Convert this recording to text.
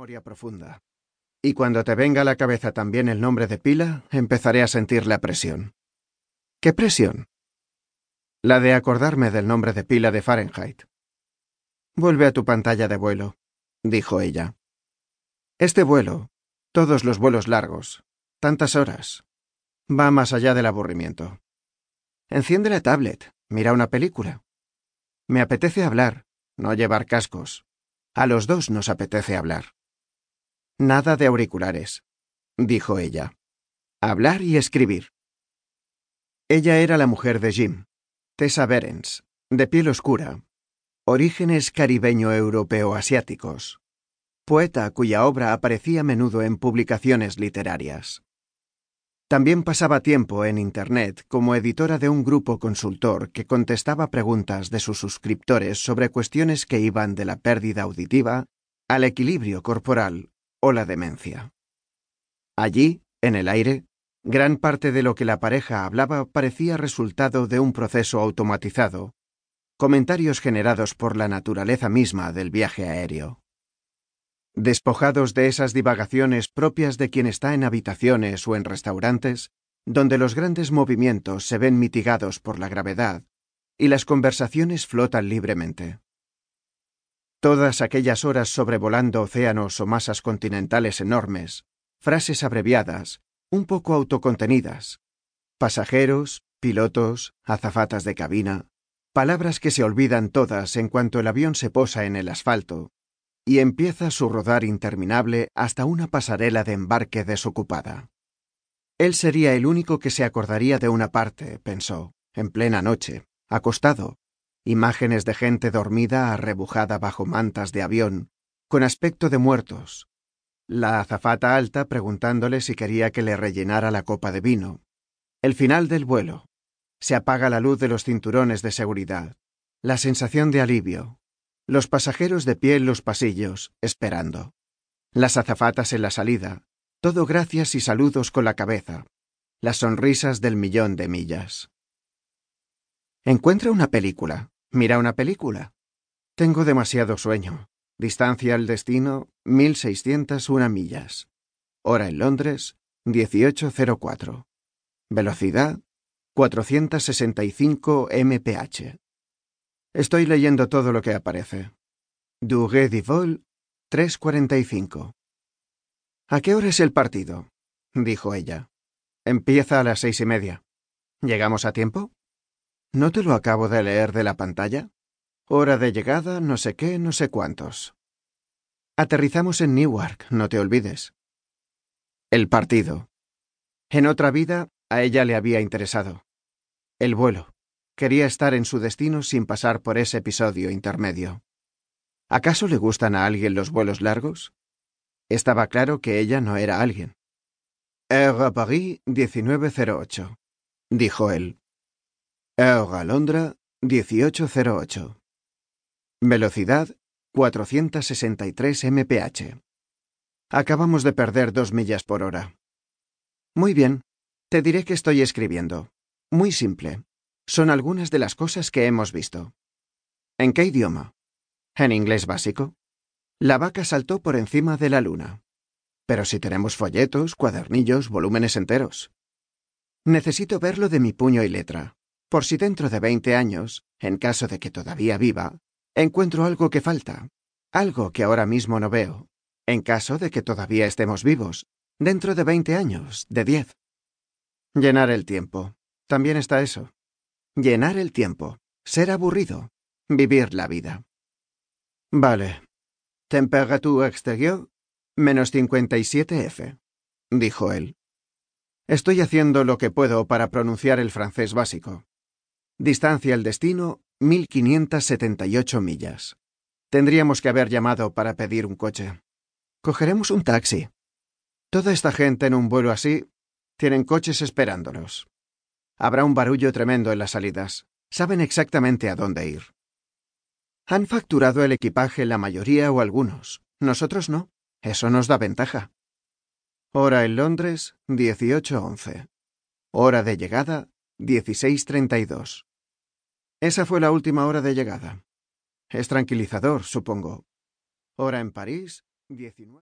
memoria profunda. Y cuando te venga a la cabeza también el nombre de pila, empezaré a sentir la presión. ¿Qué presión? La de acordarme del nombre de pila de Fahrenheit. Vuelve a tu pantalla de vuelo, dijo ella. Este vuelo, todos los vuelos largos, tantas horas, va más allá del aburrimiento. Enciende la tablet, mira una película. Me apetece hablar, no llevar cascos. A los dos nos apetece hablar. Nada de auriculares, dijo ella. Hablar y escribir. Ella era la mujer de Jim, Tessa Berens, de piel oscura, orígenes caribeño-europeo-asiáticos, poeta cuya obra aparecía a menudo en publicaciones literarias. También pasaba tiempo en Internet como editora de un grupo consultor que contestaba preguntas de sus suscriptores sobre cuestiones que iban de la pérdida auditiva al equilibrio corporal o la demencia. Allí, en el aire, gran parte de lo que la pareja hablaba parecía resultado de un proceso automatizado, comentarios generados por la naturaleza misma del viaje aéreo. Despojados de esas divagaciones propias de quien está en habitaciones o en restaurantes, donde los grandes movimientos se ven mitigados por la gravedad y las conversaciones flotan libremente. Todas aquellas horas sobrevolando océanos o masas continentales enormes, frases abreviadas, un poco autocontenidas. Pasajeros, pilotos, azafatas de cabina, palabras que se olvidan todas en cuanto el avión se posa en el asfalto y empieza su rodar interminable hasta una pasarela de embarque desocupada. Él sería el único que se acordaría de una parte, pensó, en plena noche, acostado, imágenes de gente dormida arrebujada bajo mantas de avión, con aspecto de muertos, la azafata alta preguntándole si quería que le rellenara la copa de vino. El final del vuelo. Se apaga la luz de los cinturones de seguridad. La sensación de alivio. Los pasajeros de pie en los pasillos, esperando. Las azafatas en la salida. Todo gracias y saludos con la cabeza. Las sonrisas del millón de millas. Encuentra una película. Mira una película. Tengo demasiado sueño. Distancia al destino, 1601 millas. Hora en Londres, 1804. Velocidad, 465 mph. Estoy leyendo todo lo que aparece. Duguay vol 3.45. ¿A qué hora es el partido? dijo ella. Empieza a las seis y media. ¿Llegamos a tiempo? ¿No te lo acabo de leer de la pantalla? Hora de llegada, no sé qué, no sé cuántos. Aterrizamos en Newark, no te olvides. El partido. En otra vida, a ella le había interesado. El vuelo. Quería estar en su destino sin pasar por ese episodio intermedio. ¿Acaso le gustan a alguien los vuelos largos? Estaba claro que ella no era alguien. Air Paris 1908, dijo él. Eur 1808. Velocidad 463 mph. Acabamos de perder dos millas por hora. Muy bien, te diré que estoy escribiendo. Muy simple. Son algunas de las cosas que hemos visto. ¿En qué idioma? En inglés básico. La vaca saltó por encima de la luna. Pero si tenemos folletos, cuadernillos, volúmenes enteros. Necesito verlo de mi puño y letra por si dentro de veinte años, en caso de que todavía viva, encuentro algo que falta, algo que ahora mismo no veo, en caso de que todavía estemos vivos, dentro de veinte años, de diez. Llenar el tiempo. También está eso. Llenar el tiempo. Ser aburrido. Vivir la vida. Vale. Temperatura exterior, menos 57 F, dijo él. Estoy haciendo lo que puedo para pronunciar el francés básico. Distancia al destino, 1578 millas. Tendríamos que haber llamado para pedir un coche. Cogeremos un taxi. Toda esta gente en un vuelo así tienen coches esperándonos. Habrá un barullo tremendo en las salidas. Saben exactamente a dónde ir. Han facturado el equipaje la mayoría o algunos. Nosotros no. Eso nos da ventaja. Hora en Londres, 18.11. Hora de llegada, 16.32. Esa fue la última hora de llegada. Es tranquilizador, supongo. Hora en París, 19.